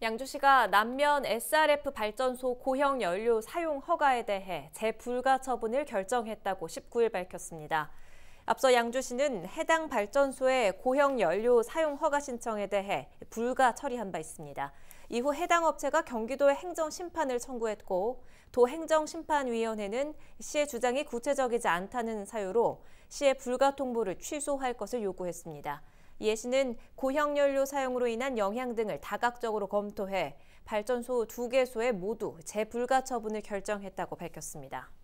양주시가 남면 SRF 발전소 고형 연료 사용 허가에 대해 재불가 처분을 결정했다고 19일 밝혔습니다. 앞서 양주시는 해당 발전소의 고형 연료 사용 허가 신청에 대해 불가 처리한 바 있습니다. 이후 해당 업체가 경기도의 행정 심판을 청구했고 도 행정심판위원회는 시의 주장이 구체적이지 않다는 사유로 시의 불가 통보를 취소할 것을 요구했습니다. 예시는 고형연료 사용으로 인한 영향 등을 다각적으로 검토해 발전소 두 개소에 모두 재불가 처분을 결정했다고 밝혔습니다.